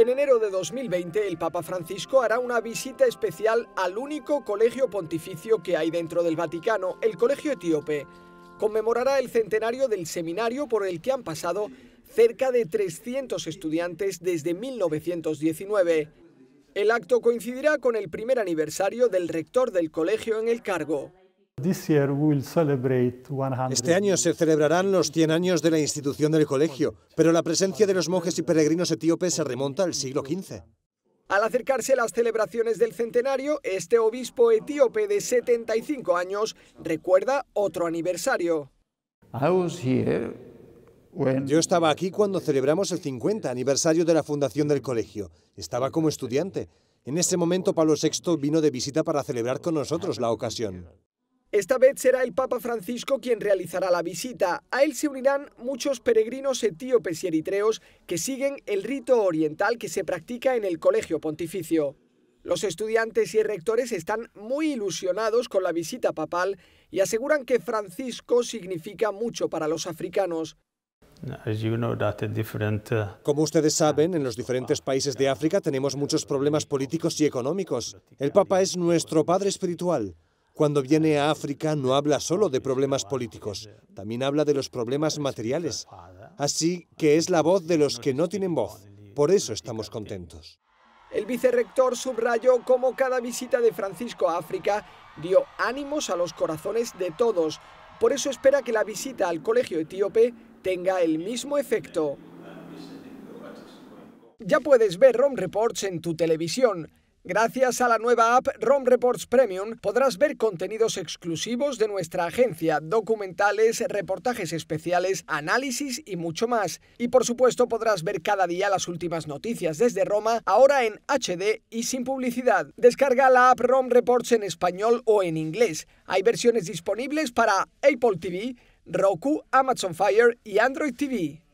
En enero de 2020, el Papa Francisco hará una visita especial al único colegio pontificio que hay dentro del Vaticano, el Colegio Etíope. Conmemorará el centenario del seminario por el que han pasado cerca de 300 estudiantes desde 1919. El acto coincidirá con el primer aniversario del rector del colegio en el cargo. Este año se celebrarán los 100 años de la institución del colegio, pero la presencia de los monjes y peregrinos etíopes se remonta al siglo XV. Al acercarse las celebraciones del centenario, este obispo etíope de 75 años recuerda otro aniversario. Yo estaba aquí cuando celebramos el 50 aniversario de la fundación del colegio. Estaba como estudiante. En ese momento Pablo VI vino de visita para celebrar con nosotros la ocasión. Esta vez será el Papa Francisco quien realizará la visita. A él se unirán muchos peregrinos etíopes y eritreos que siguen el rito oriental que se practica en el Colegio Pontificio. Los estudiantes y rectores están muy ilusionados con la visita papal y aseguran que Francisco significa mucho para los africanos. Uh, Como ustedes saben, en los diferentes países de África tenemos muchos problemas políticos y económicos. El Papa es nuestro Padre Espiritual. Cuando viene a África no habla solo de problemas políticos, también habla de los problemas materiales. Así que es la voz de los que no tienen voz. Por eso estamos contentos. El vicerrector subrayó cómo cada visita de Francisco a África dio ánimos a los corazones de todos. Por eso espera que la visita al colegio etíope tenga el mismo efecto. Ya puedes ver Rome Reports en tu televisión. Gracias a la nueva app ROM Reports Premium podrás ver contenidos exclusivos de nuestra agencia, documentales, reportajes especiales, análisis y mucho más. Y por supuesto podrás ver cada día las últimas noticias desde Roma, ahora en HD y sin publicidad. Descarga la app ROM Reports en español o en inglés. Hay versiones disponibles para Apple TV, Roku, Amazon Fire y Android TV.